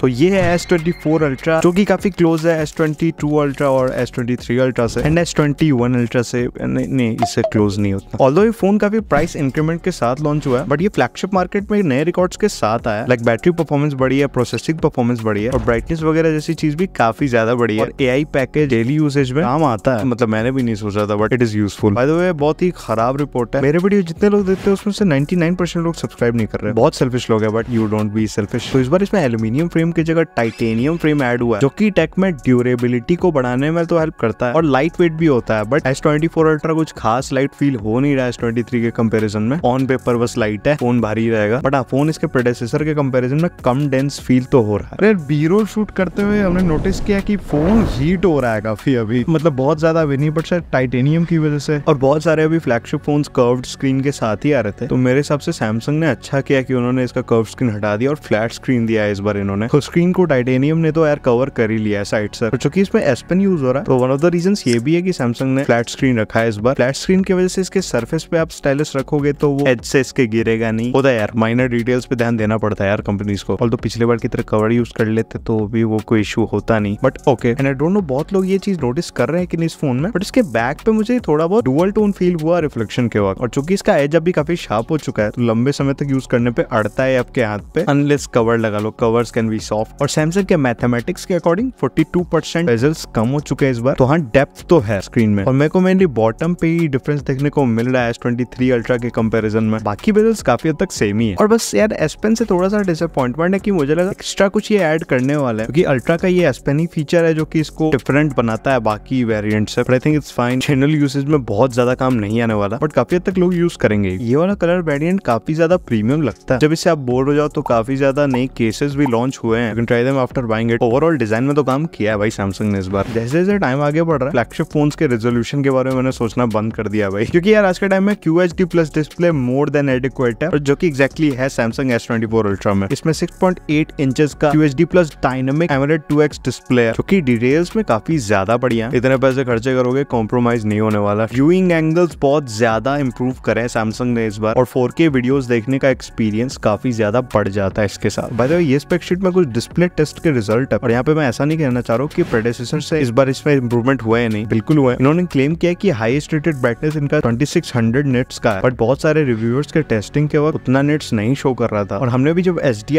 सो ये है S twenty four ultra जो की काफी क्लोज है एस ट्वेंटी टू अल्ट्रा और एस ट्वेंटी थ्री अल्ट्रा से and S twenty one ultra से नहीं, नहीं इससे क्लोज नहीं होता ऑल्दो ये फोन काफी प्राइस इंक्रीमेंट के साथ लॉन्च हुआ है बट ये फ्लैगशिप मार्केट में नए रिकॉर्ड्स के साथ आया लाइक बैटरी परफॉर्मेंस बढ़ी है प्रोसेसिंग परफॉर्मेंस बढ़ी है और ब्राइटनेस वगैरह जैसी चीज भी काफी ज्यादा बढ़ी है A I package daily usage में काम आता है मतलब मैंने भी नहीं सोचा था but it is useful by the way बहुत ही खराब रिपोर्ट है मेरे वीडियो जितने लोग देखते हैं उसमें से नाइन परसेंट लोग सब्सक्राइब नहीं कर रहे बहुत सेल्फिश लोग है but you don't be selfish तो इस बार इसमें एल्यूमिनियम फ्रेम एल्यूमिनियम की जगह टाइटेनियम फ्रेम ऐड हुआ है जो कि टेक में ड्यूरेबिलिटी को बढ़ाने में तो हेल्प करता है और लाइट वेट भी होता है but S twenty four ultra कुछ खास लाइट फील हो नहीं रहा है एस ट्वेंटी थ्री के कम्पेरिजन में ऑन पेपर बस लाइट है फोन भारी रहेगा बट हाँ फोन इसके प्रोडेसर के कम्पेरिजन में कम डेंस फील तो हो रहा है अरे बीरो शूट करते हुए हमने नोटिस किया कि फोन हीट हो रहा है काफी अभी मतलब बहुत ज्यादा अभी नहीं बट शायद टाइटेनियम की वजह से और बहुत सारे अभी फ्लैगशिप फोन कर्व्ड स्क्रीन के साथ ही आ रहे थे तो मेरे हिसाब से सैमसंग ने अच्छा किया कि उन्होंने इसका कर्व स्क्रीन हटा दिया और फ्लैट स्क्रीन दिया है इस बार इन्होंने स्क्रीन को टाइटेनियम ने तो यार कवर कर ही लिया है साइड से चूंकि इसमें एसपेन यूज हो रहा है तो वन ऑफ द रीजन ये भी है कि सैमसंग ने फ्लैट स्क्रीन रखा है इस बार फ्लैट स्क्रीन की वजह से इसके सर्फेस पे आप स्टाइलिस रखोगे तो वो एज से इसके गिरेगा नहीं होता यार माइनर डिटेल्स पे ध्यान देना पड़ता है यार कंपनीज को और तो पिछले बार की तरह कवर यूज कर लेते तो भी वो कोई इशू होता नहीं but okay and I don't know बहुत लोग ये चीज नोटिस कर रहे हैं कि नहीं इस फोन में बट इसके बैक पे मुझे थोड़ा बहुत डुअल टोन फील हुआ रिफ्लेक्शन के वक्त और चूंकि इसका एज अभी काफी शार्प हो चुका है तो लंबे समय तक यूज करने पे अड़ता है आपके हाथ पे अनलेस कवर लगा लो कवर्स कैन बी सॉफ्ट और सैमसंग के मैथमेटिक्स के अकॉर्डिंग 42 परसेंट कम हो चुके हैं इस बार तो हाँ डेप्थ तो है स्क्रीन में और मेरे को मेनली बॉटम पे ही डिफरेंस देखने को मिल रहा है एस ट्वेंटी अल्ट्रा के कम्पेरिजन में बाकी बेजल्स काफी हद तक सेम ही है और बस यार एसपेन से थोड़ा सा डिसअपॉइंटमेंट है की मुझे लगा एक्स्ट्रा कुछ ये एड करने वाला है क्योंकि अल्ट्रा का ये एसपेन ही फीचर है जो की इसको डिफरेंट बनाता है बाकी वेरियंट से I think it's fine general usage में बहुत ज्यादा काम नहीं आने वाला बट काफी हद तक लोग यूज करेंगे ये वाला कलर वेरियंट काफी ज्यादा प्रीमियम लगता है जब इससे आप बोर हो जाओ तो काफी ज्यादा नए केसेस भी लॉन्च हुए हैं ओवरऑल डिजाइन में तो काम किया है भाई सैमसंग ने इस बार जैसे जैसे टाइम आगे बढ़ रहा है फ्लैगशिप फोन के रेजोल्यूशन के बारे में मैंने सोचना बंद कर दिया भाई क्योंकि यार आज के टाइम में Q H D plus display more than adequate है जो की एक्जैक्टली है Samsung S twenty four ultra में इसमें सिक्स पॉइंट एट इंच का Q H D plus dynamic AMOLED two X display है जो की डिटेल्स में काफी ज्यादा बढ़िया है इतने पैसे खर्चे करोगे कॉम्प्रोमाइज नहीं होने वाला व्यूइंग एंगल्स बहुत ज्यादा इंप्रूव करे सैमसंग ने इस बार और फोर के वीडियो देखने का एक्सपीरियंस काफी ज्यादा बढ़ जाता है इसके साथ बाय द वे ये स्पेक्शीट में कुछ डिस्प्ले टेस्ट के रिजल्ट है और यहाँ पे मैं ऐसा नहीं कहना चाह रहा हूँ कि प्रेडेसेसर से इस बार इसमें इम्प्रूवमेंट हुआ है नहीं बिल्कुल हुआ है इन्होंने क्लेम किया कि हाईएस्ट रेटेड ब्राइटनेस इनका 2600 निट्स का है बट बहुत सारे रिव्यूअर्स के टेस्टिंग के वक्त उतना निट्स नहीं शो कर रहा था और हमने भी जब एस डी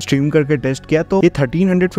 स्ट्रीम करके टेस्ट किया तो ये थर्टीन हंड्रेड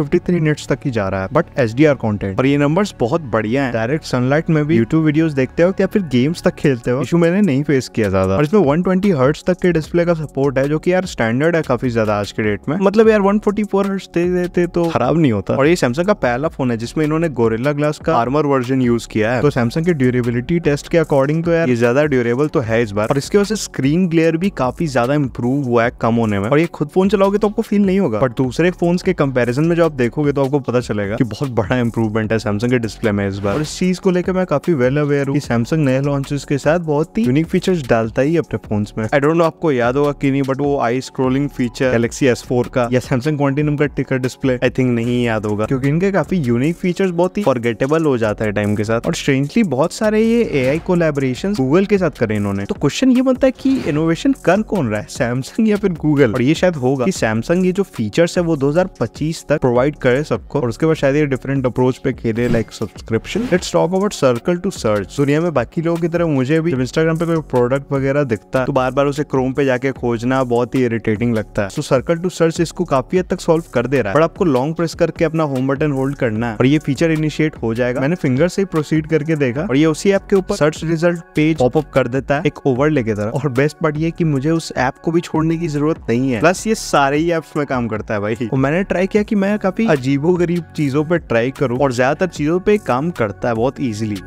तक ही जा रहा है बट एस डी और ये नंबर बहुत बढ़िया है डायरेक्ट सनलाइट में भी यूट्यूब वीडियो देखते हो या फिर गेम्स तक खेलते हो इशू मैंने नहीं फेस किया ज्यादा और इसमें वन ट्वेंटी तक के डिस्प्ले का सपोर्ट है जो की यार स्टैंडर्ड है काफी ज्यादा आज के डेट में मतलब यार वन कवर्स दे देते तो खराब नहीं होता और ये सैमसंग का पहला फोन है जिसमें इन्होंने गोरिल्ला ग्लास का आर्मर वर्जन यूज किया है तो सैमसंग के ड्यूरेबिलिटी टेस्ट के अकॉर्डिंग तो यार ये ज्यादा ड्यूरेबल तो है इस बार और इसके वजह से स्क्रीन ग्लेयर भी काफी ज्यादा इंप्रूव हुआ है कम होने में और ये खुद फोन चलाओगे तो आपको फील नहीं होगा बट दूसरे फोन के कंपेरिजन में जो आप देखोगे तो आपको पता चलेगा की बहुत बड़ा इंप्रूवमेंट है सैमसंग के डिस्प्ले में इस बार और इस चीज को लेकर मैं काफी वेल अवेयर हूँ सैमसंग नए लॉन्चेस के साथ बहुत ही यूनिक फीचर्स डालता ही अपने फोन में आई डोंट नो आपको याद होगा कि नहीं बट वो eye scrolling feature Galaxy S का या सैमसंग क्वानी फिल्म का टिकट डिस्प्ले आई थिंक नहीं याद होगा क्योंकि इनके काफी यूनिक फीचर्स बहुत ही फॉरगेटेबल हो जाता है टाइम के साथ और स्ट्रेंजली बहुत सारे ये ए आई कोलेबोरेशन गूगल के साथ करे इन्होंने तो क्वेश्चन ये बनता है की इनोवेशन कर कौन रहा है सैमसंग या फिर गूगल और ये शायद होगा की सैमसंग ये जो फीचर्स है वो दो तक प्रोवाइड करे सबको और उसके बाद शायद ये डिफरेंट अप्रोच पे खेले like subscription let's talk about circle to search दुनिया में बाकी लोगों की तरह मुझे भी इंस्टाग्राम पे कोई प्रोडक्ट वगैरह दिखता है तो बार बार उसे क्रोम पे जाके खोजना बहुत ही इरिटेटिंग लगता है तो सर्कल टू सर्च इसको काफी हद तक सॉल्व सॉल्व कर दे रहा है आपको लॉन्ग प्रेस करके अपना होम बटन होल्ड करना है और ये फीचर इनिशिएट हो जाएगा मैंने फिंगर से प्रोसीड करके देखा और ये उसी ऐप के ऊपर सर्च रिजल्ट पेज पॉपअप कर देता है एक ओवर लेके तरह और बेस्ट पार्ट ये की मुझे उस ऐप को भी छोड़ने की जरूरत नहीं है प्लस ये सारे ही एप्स में काम करता है भाई और मैंने ट्राई किया कि मैं काफी अजीबो गरीब चीजों पर ट्राई करूँ और ज्यादातर चीजों पर काम करता है बहुत easily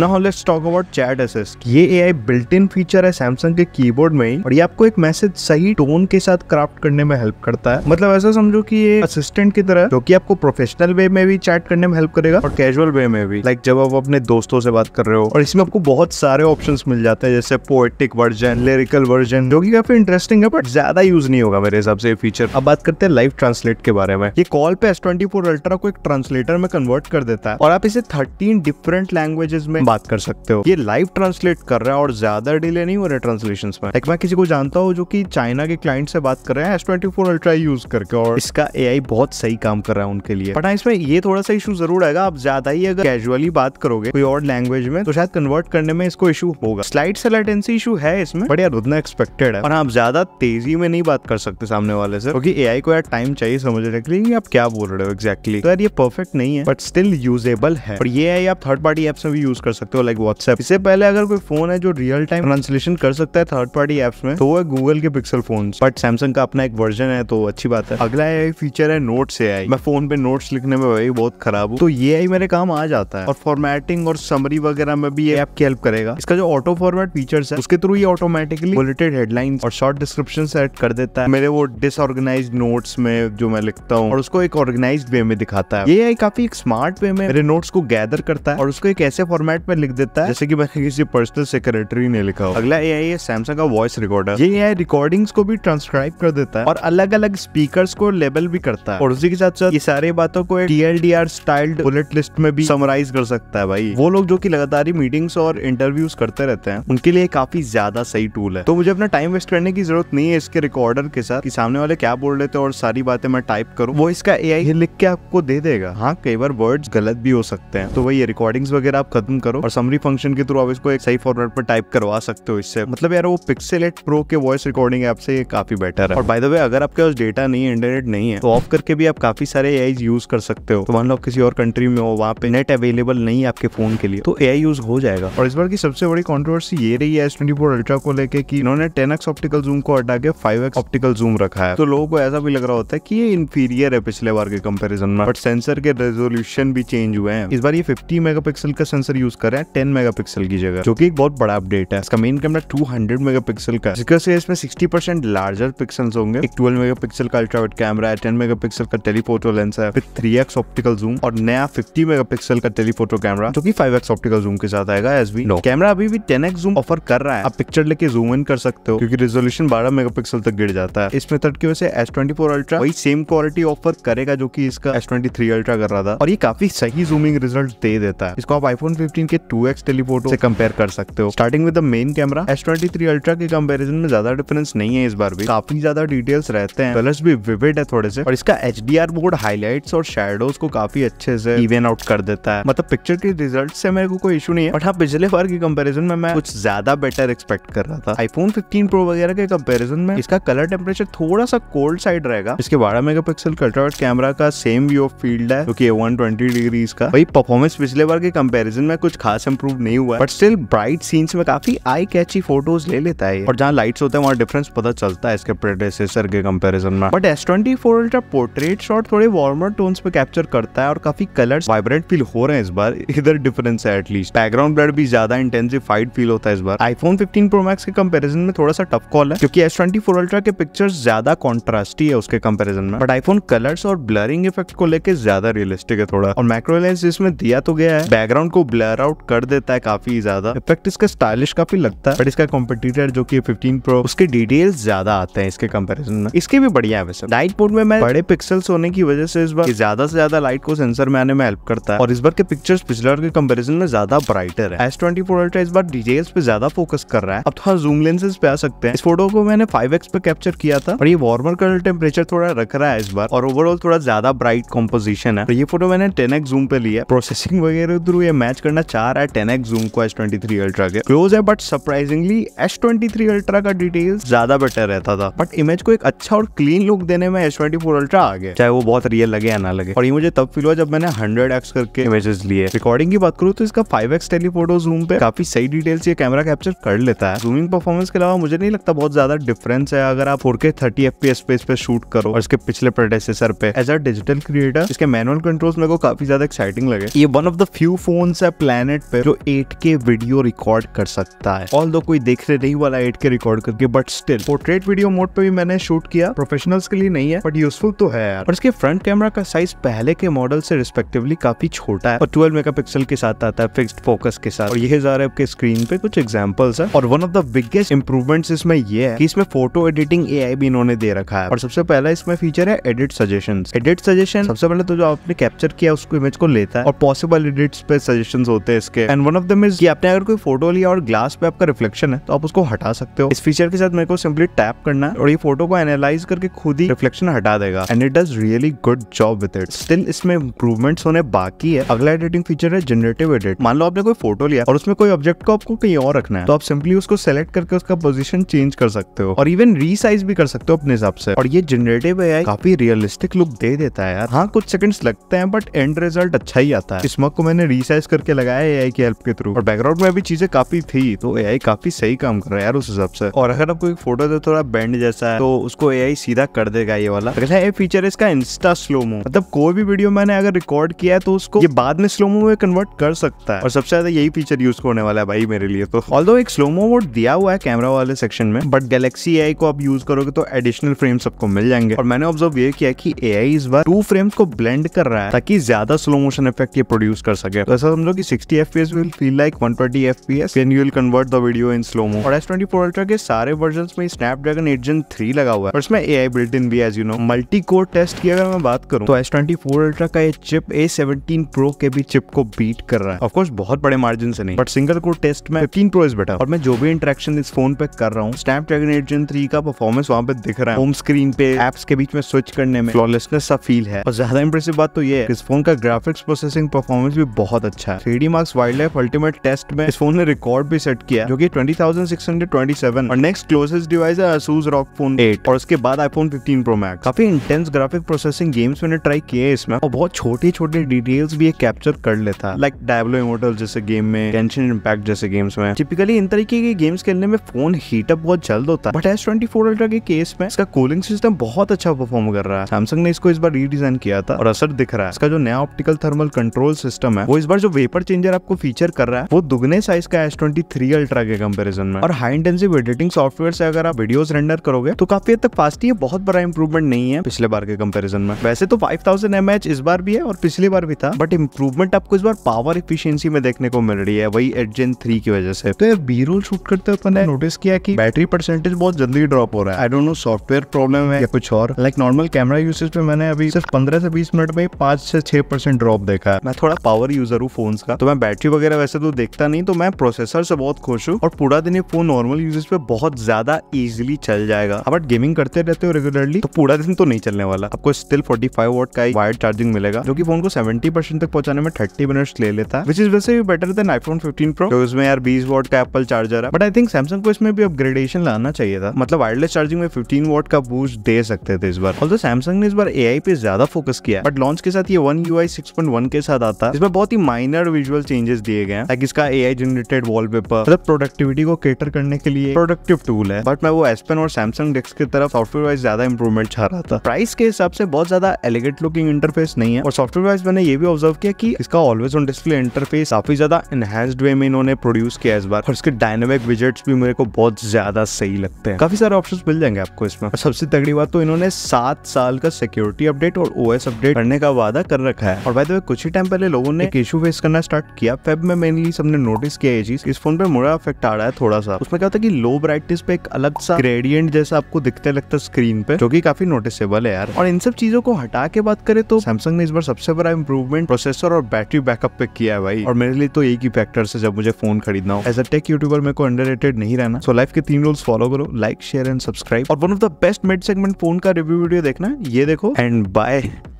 now let's talk about chat assist ये एआई बिल्ट इन फीचर है सैमसंग के कीबोर्ड में ही और ये आपको एक मैसेज सही टोन के साथ क्राफ्ट करने में हेल्प करता है मतलब ऐसा समझो कि ये असिस्टेंट की तरह जो कि आपको प्रोफेशनल वे में भी चैट करने में हेल्प करेगा और कैजुअल वे में भी लाइक like जब आप अपने दोस्तों से बात कर रहे हो और इसमें आपको बहुत सारे ऑप्शन मिल जाते हैं जैसे पोएटिक वर्जन लिरिकल वर्जन जो की काफी इंटरेस्टिंग है बट ज्यादा यूज नहीं होगा मेरे हिसाब से ये फीचर अब बात करते हैं लाइव ट्रांसलेट के बारे में ये कॉल पे एस ट्वेंटी फोर अल्ट्रा को एक ट्रांसलेटर में कन्वर्ट कर देता है और आप इसे थर्टीन डिफरेंट लैंग्वेजेस में में बात कर सकते हो ये लाइव ट्रांसलेट कर रहा है और ज्यादा डिले नहीं हो रहा है ट्रांसलेशन में एक मैं किसी को जानता हूँ जो की चाइना के क्लाइंट से बात कर रहे हैं S twenty four ultra use करके और इसका ए बहुत सही काम कर रहा है उनके लिए बट हाँ, इसमें ये थोड़ा सा इशू जरूर आएगा आप ज्यादा ही अगर कैजुअली बात करोगे कोई और लैंग्वेज में तो शायद कन्वर्ट करने में इसको इशू होगा स्लाइड से लेटेंसी इशू है इसमें बट यार उतना एक्सपेक्टेड है और हाँ, आप ज्यादा तेजी में नहीं बात कर सकते सामने वाले से क्योंकि ए को यार टाइम चाहिए समझने के लिए आप क्या बोल रहे हो एक्जैक्टली तो यार ये परफेक्ट नहीं है बट स्टिल यूजेबल है और ये आई आप थर्ड पार्टी एप्स में भी यूज कर कर सकते हो लाइक व्हाट्सएप इससे पहले अगर कोई फोन है जो रियल टाइम ट्रांसलेशन कर सकता है थर्ड पार्टी एप्स में तो वो है गूगल के पिक्सल फोन बट सैमसंग का अपना एक वर्जन है तो अच्छी बात है अगला ए फीचर है नोट से आई मैं फोन पे नोट्स लिखने में भाई बहुत खराब हूँ तो ये आई मेरे काम आ जाता है और फॉर्मेटिंग और समरी वगैरह में भी ये ऐप की हेल्प करेगा इसका जो ऑटो फॉर्मेट फीचर है उसके थ्रू ये ऑटोमेटिकली बुलेटेड हेडलाइन और शॉर्ट डिस्क्रिप्शन सेट कर देता है मेरे वो डिसऑर्गेनाइज नोट्स में जो मैं लिखता हूँ और उसको एक ऑर्गेनाइज वे में दिखाता है ये आई काफी एक स्मार्ट वे में मेरे नोट्स को गैदर करता है और उसको एक ऐसे फॉर्मेट फॉर्मेट में लिख देता है जैसे कि मैंने किसी पर्सनल सेक्रेटरी ने लिखा हो अगला ए आई है सैमसंग का वॉइस रिकॉर्डर ये ए आई रिकॉर्डिंग्स को भी ट्रांसक्राइब कर देता है और अलग अलग स्पीकर को लेबल भी करता है और उसी के साथ साथ ये सारी बातों को D D L R styled bullet list में भी समराइज कर सकता है भाई वो लोग जो की लगातार ही मीटिंग्स और इंटरव्यूज करते रहते हैं उनके लिए काफी ज्यादा सही टूल है तो मुझे अपना टाइम वेस्ट करने की जरूरत नहीं है इसके रिकॉर्डर के साथ कि सामने वाले क्या बोल रहे थे और सारी बातें मैं टाइप करूँ वो इसका ए आई लिख के आपको दे देगा हाँ कई बार वर्ड्स गलत भी हो सकते हैं तो वही रिकॉर्डिंग्स वगैरह आप खत्म करो करो और समरी फंक्शन के थ्रू आप इसको एक सही फॉर्मेट पर टाइप करवा सकते हो इससे मतलब यार वो पिक्सल एट प्रो के वॉइस रिकॉर्डिंग ऐप से काफी बेटर है और बाय द वे अगर आपके पास डेटा नहीं है इंटरनेट नहीं है तो ऑफ करके भी आप काफी सारे ए यूज कर सकते हो तो मान लो किसी और कंट्री में हो वहाँ पे नेट अवेलेबल नहीं है आपके फोन के लिए तो ए यूज हो जाएगा और इस बार की सबसे बड़ी कॉन्ट्रोवर्सी ये रही है एस ट्वेंटी फोर अल्ट्रा को लेकर की इन्होंने टेन एक्स ऑप्टिकल जूम को हटा के फाइव एक्स ऑप्टिकल जूम रखा है तो लोगों को ऐसा भी लग रहा होता है की ये इन्फीरियर है पिछले बार के कंपेरिजन में बट सेंसर के रेजोल्यूशन भी चेंज हुए हैं इस बार ये फिफ्टी मेगा का सेंसर यूज कर रहे हैं टेन मेगा की जगह जो की एक बहुत बड़ा अपडेट है इसका main camera two hundred mega pixel का जिसका से इसमें सिक्सटी परसेंट लार्जर पिक्सल होंगे ट्वेल्व मेगा पिक्सल का अल्ट्रावेट कैमरा है टेन मेगापिक्सल का टेलीफोटो लेंस है फिर थ्री एक्स ऑप्टिकल जूम और नया फिफ्टी मेगापिक्सल का टेलीफोटो कैमरा जो की फाइव एक्स ऑप्टिकल जूम के साथ आएगा एस वी कैमरा अभी भी टेन एक्स जूम ऑफर कर रहा है आप पिक्चर लेके जूम इन कर सकते हो क्योंकि रेजोल्यूशन बारह मेगापिक्सल तक गिर जाता है इस मेथड की वजह से एस ट्वेंटी फोर अल्ट्रा वही सेम क्वालिटी ऑफर करेगा जो की इसका एस ट्वेंटी थ्री अल्ट्रा कर रहा था और ये काफी सही जूमिंग रिजल्ट दे देता है इसको आप आईफोन फिफ्टीन के 2x टेलीफोटो से कंपेयर कर सकते हो starting with the main camera S twenty three ultra के कम्पेरिजन में ज्यादा डिफरेंस नहीं है इस बार भी काफी ज्यादा डिटेल्स रहते हैं कलर्स भी विविड है थोड़े से और इसका H D R board highlight और शेडोज को काफी अच्छे से इवेन आउट कर देता है मतलब पिक्चर के रिजल्ट से मेरे को कोई इशू नहीं है बट हाँ पिछले बार के कंपेरिजन में मैं कुछ ज्यादा बेटर एक्सपेक्ट कर रहा था आईफोन फिफ्टीन प्रो वगैरह के कम्पेरिजन में इसका कलर टेम्परेचर थोड़ा सा कोल्ड साइड रहेगा इसके बारह मेगा पिक्सल कल्ट्रावर्ट कैमरा का सेम व्यू ऑफ फील्ड है क्योंकि वन ट्वेंटी डिग्री इसका वही परफॉर्मेंस पिछले बार के कंपेरिजन में कुछ खास इम्प्रूव नहीं हुआ बट स्टिल ब्राइट सीन्स में काफी आई कैची फोटोज ले लेता है और जहाँ लाइट्स होते हैं वहाँ डिफरेंस पता चलता है इसके प्रेडेसेसर के कंपेरिजन में but S twenty four ultra portrait shot थोड़े वार्मर टोन्स पे कैप्चर करता है और काफी कलर्स वाइब्रेंट फील हो रहे हैं इस बार इधर डिफरेंस है एटलीस्ट बैकग्राउंड ब्लड भी ज्यादा इंटेंसिफाइड फील होता है इस बार आईफोन फिफ्टीन प्रो मैक्स के कंपैरिजन में थोड़ा सा टफ कॉल है क्योंकि एस ट्वेंटी फोर अल्ट्रा के पिक्चर्स ज्यादा कॉन्ट्रास्टी है उसके कंपैरिजन में बट आईफोन कलर्स और ब्लरिंग इफेक्ट को लेकर ज्यादा रियलिस्टिक है थोड़ा और माइक्रो जिसमें दिया तो गया है बैकग्राउंड को ब्लर आउट आउट कर देता है काफी ज्यादा इफेक्ट इसका स्टाइलिश काफी लगता है बट इसका कॉम्पिटिटर जो की फिफ्टीन प्रो उसके डिटेल्स ज्यादा आते हैं इसके कंपेरिजन में इसके भी बढ़िया है वैसे नाइट मोड में बड़े पिक्सल्स होने की वजह से इस बार ज्यादा से ज्यादा लाइट को सेंसर में आने में हेल्प करता है और इस बार के पिक्चर्स पिछले बार के कंपेरिजन में ज्यादा ब्राइटर है एस ट्वेंटी फोर अल्ट्रा इस बार डिटेल्स पे ज्यादा फोकस कर रहा है अब थोड़ा जूम लेंसेज पे आ सकते हैं इस फोटो को मैंने फाइव पे कैप्चर किया था और ये वार्मर का टेम्परेचर थोड़ा रख रहा है इस बार और ओवरऑल थोड़ा ज्यादा ब्राइट कॉम्पोजिशन है तो ये फोटो मैंने टेन जूम पे लिया प्रोसेसिंग वगैरह थ्रू ये मैच करना चार है टेन एक्स जूम को एस ट्वेंटी थ्री अल्ट्रा के क्लोज है but surprisingly S twenty three ultra का डिटेल ज्यादा बेटर रहता था बट इमेज को एक अच्छा और क्लीन लुक देने में एस ट्वेंटी फोर अल्ट्रा आ गया चाहे वो बहुत रियल लगे या ना लगे और ये मुझे तब फील हुआ जब मैंने हंड्रेड एक्स करके इमेजेस लिए रिकॉर्डिंग की बात करूँ तो इसका फाइव एक्स टेलीफोटो जूम पे काफी सही डिटेल्स ये कैमरा कैप्चर कर लेता है जूमिंग परफॉर्मेंस के अलावा मुझे नहीं लगता बहुत ज्यादा डिफरेंस है अगर आप four K thirty F P space पे शूट करो और इसके पिछले प्रोडेसर पे एज अ डिजिटल क्रिएटर इसके मैनुअल कंट्रोल्स मेरे को काफी ज्यादा एक्साइटिंग लगे ये one of the few phone है प्लान प्लेनेट पे जो 8K वीडियो रिकॉर्ड कर सकता है ऑल कोई रहे नहीं वाला 8K रिकॉर्ड करके but still portrait video mode पे भी मैंने शूट किया प्रोफेशनल्स के लिए नहीं है बट यूजफुल तो है यार और इसके फ्रंट कैमरा का साइज पहले के मॉडल से रिस्पेक्टिवली काफी छोटा है और ट्वेल्व मेगा के साथ आता है फिक्स फोकस के साथ और ये जा रहा आपके स्क्रीन पे कुछ एग्जाम्पल्स है और one of the biggest improvement इसमें ये है की इसमें फोटो एडिटिंग ए भी इन्होंने दे रखा है और सबसे पहला इसमें फीचर है एडिट सजेशन एडिट सजेशन सबसे पहले तो जो आपने कैप्चर किया उसको इमेज को लेता है और पॉसिबल एडिट्स पे सजेशन होते हैं होते हैं इसके and one of them is कि आपने अगर कोई फोटो लिया और ग्लास पे आपका रिफ्लेक्शन है तो आप उसको हटा सकते हो इस फीचर के साथ मेरे को सिंपली टैप करना है और ये फोटो को एनालाइज करके खुद ही रिफ्लेक्शन हटा देगा and it does really good job with it still इसमें इंप्रूवमेंट्स होने बाकी है अगला एडिटिंग फीचर है जनरेटिव एडिट मान लो आपने कोई फोटो लिया और उसमें कोई ऑब्जेक्ट को आपको कहीं और रखना है तो आप सिंपली उसको सेलेक्ट करके उसका पोजिशन चेंज कर सकते हो और इवन रीसाइज भी कर सकते हो अपने हिसाब से और ये जनरेटिव है काफी रियलिस्टिक लुक दे देता है यार हाँ कुछ सेकंड्स लगते हैं बट एंड रिजल्ट अच्छा ही आता है इस मक को मैंने रीसाइज करके लगाया है एआई की हेल्प के थ्रू और बैकग्राउंड में भी चीजें काफी थी तो एआई काफी सही काम कर रहा है यार उस हिसाब से और अगर आपको एक फोटो दे थोड़ा बैंड जैसा है तो उसको ए सीधा कर देगा ये वाला अगला ये फीचर इसका इंस्टा स्लोमो मतलब कोई भी वीडियो मैंने अगर रिकॉर्ड किया है तो उसको ये बाद में स्लोमो में कन्वर्ट कर सकता है और सबसे ज्यादा यही फीचर यूज होने वाला है भाई मेरे लिए तो ऑल एक स्लोमो मोड दिया हुआ है कैमरा वाले सेक्शन में बट गैलेक्सी एआई को आप यूज करोगे तो एडिशनल फ्रेम सबको मिल जाएंगे और मैंने ऑब्जर्व ये किया कि ए इस बार टू फ्रेम्स को ब्लेंड कर रहा है ताकि ज्यादा स्लो मोशन इफेक्ट ये प्रोड्यूस कर सके तो ऐसा समझो कि 60 60 fps will feel like 120 fps when you will convert the video in slow mo और S24 Ultra के सारे वर्जन में Snapdragon 8 Gen 3 लगा हुआ है और इसमें AI built in भी as you know multi core test की अगर मैं बात करूं तो S24 Ultra का ये चिप A17 Pro के भी चिप को बीट कर रहा है ऑफ कोर्स बहुत बड़े मार्जिन से नहीं बट सिंगल कोर टेस्ट में 15 Pro इज बेटर और मैं जो भी इंटरेक्शन इस फोन पे कर रहा हूँ Snapdragon 8 Gen 3 का परफॉर्मेंस वहाँ पे दिख रहा है होम स्क्रीन पे एप्स के बीच में स्विच करने में फ्लॉलेसनेस सा फील है और ज्यादा इंप्रेसिव बात तो ये है इस फोन का ग्राफिक्स प्रोसेसिंग परफॉर्मेंस भी बहुत अच्छा है three marks wild life ultimate test में इस फोन ने रिकॉर्ड भी सेट किया जो कि 20,627 और नेक्स्ट क्लोजेस्ट डिवाइस है असूस रॉक फोन 8 और उसके बाद आईफोन 15 प्रो मैक्स काफी इंटेंस ग्राफिक प्रोसेसिंग गेम्स मैंने ट्राई किए इसमें और बहुत छोटी छोटी डिटेल्स भी ये कैप्चर कर लेता लाइक डायबलो इमोटल जैसे गेम में टेंशन इम्पैक्ट जैसे गेम्स में टिपिकली इन तरीके के गेम्स खेलने में फोन हीटअप बहुत जल्द होता है बट एस ट्वेंटी अल्ट्रा के केस में इसका कूलिंग सिस्टम बहुत अच्छा परफॉर्म कर रहा है सैमसंग ने इसको इस बार रीडिजाइन किया था और असर दिख रहा है इसका जो नया ऑप्टिकल थर्मल कंट्रोल सिस्टम है वो इस बार जो वेपर चेंजर प्रोसेसर आपको फीचर कर रहा है वो दुगने साइज का एस ट्वेंटी थ्री अल्ट्रा के कम्पेरिजन में और हाई इंटेंसिव एडिटिंग सॉफ्टवेयर से अगर आप वीडियोस रेंडर करोगे तो काफी हद तक फास्ट है बहुत बड़ा इंप्रूवमेंट नहीं है पिछले बार के कम्पेरिजन में वैसे तो फाइव थाउजेंड इस बार भी है और पिछली बार भी था बट इंप्रूवमेंट आपको इस बार पावर इफिशियंसी में देखने को मिल रही है वही एडजेन थ्री की वजह से तो यार बी रोल शूट करते अपने नोटिस किया कि बैटरी परसेंटेज बहुत जल्दी ड्रॉप हो रहा है I don't know software problem है या कुछ और लाइक नॉर्मल कैमरा यूसेज पे मैंने अभी सिर्फ पंद्रह से बीस मिनट में पांच से छह परसेंट ड्रॉप देखा है मैं थोड़ा पावर यूजर हूँ फोन का तो मैं बैटरी वगैरह वैसे तो देखता नहीं तो मैं प्रोसेसर से बहुत खुश हूँ और पूरा दिन ये फोन नॉर्मल यूजेज पे बहुत ज्यादा इजिली चल जाएगा अब गेमिंग करते रहते हो रेगुलरली तो पूरा दिन तो नहीं चलने वाला आपको स्टिल फोर्टी फाइव वोट का वायर चार्जिंग मिलेगा जो की फोन को सेवेंटी तक पहुंचाने में थर्टी मिनट्स ले लेता है विच इज वैसे भी better than iPhone fifteen pro उसमें यार बीस वोट का एप्पल चार्जर है बट आई थिंक सैमसंग को इसमें भी अपग्रेडेशन लाना चाहिए था मतलब वायरलेस चार्जिंग में फिफ्टीन वोट का बूस्ट दे सकते थे इस बार ऑल्सो सैमसंग ने इस बार ए पे ज्यादा फोकस किया बट लॉन्च के साथ ये वन यू आई के साथ आता है इसमें बहुत ही माइनर विजुअल सिंपल चेंजेस दिए गए हैं लाइक इसका ए आई जनरेटेड वॉलपेपर मतलब प्रोडक्टिविटी को केटर करने के लिए प्रोडक्टिव टूल है बट मैं वो एसपेन और सैमसंग डेस्क की तरफ सॉफ्टवेयर वाइज ज्यादा इंप्रूवमेंट छा रहा था प्राइस के हिसाब से बहुत ज्यादा एलिगेंट लुकिंग इंटरफेस नहीं है और सॉफ्टवेयर वाइज मैंने ये भी ऑब्जर्व किया कि इसका ऑलवेज ऑन डिस्प्ले इंटरफेस काफी ज्यादा एनहेंस्ड वे में इन्होंने प्रोड्यूस किया इस बार और इसके डायनेमिक विजेट्स भी मेरे को बहुत ज्यादा सही लगते हैं काफी सारे ऑप्शन मिल जाएंगे आपको इसमें और सबसे तगड़ी बात तो इन्होंने सात साल का सिक्योरिटी अपडेट और ओ अपडेट करने का वादा कर रखा है और भाई कुछ ही टाइम पहले लोगों ने इशू फेस करना स्टार्ट किया फेब में मेनली सबने नोटिस किया ये चीज इस फोन पे मुड़ा इफेक्ट आ रहा है थोड़ा सा उसमें क्या होता है कि लो ब्राइटनेस पे एक अलग सा ग्रेडियंट जैसा आपको दिखते लगता है स्क्रीन पे जो कि काफी नोटिसेबल है यार और इन सब चीजों को हटा के बात करें तो सैमसंग ने इस बार सबसे बड़ा इंप्रूवमेंट प्रोसेसर और बैटरी बैकअप पे किया है भाई और मेरे लिए तो एक ही फैक्टर से जब मुझे फोन खरीदना हो एज अ टेक यूट्यूबर मेरे को अंडर नहीं रहना सो लाइफ के तीन रूल्स फॉलो करो लाइक शेयर एंड सब्सक्राइब और one of the best mid segment phone का रिव्यू वीडियो देखना ये देखो एंड बाय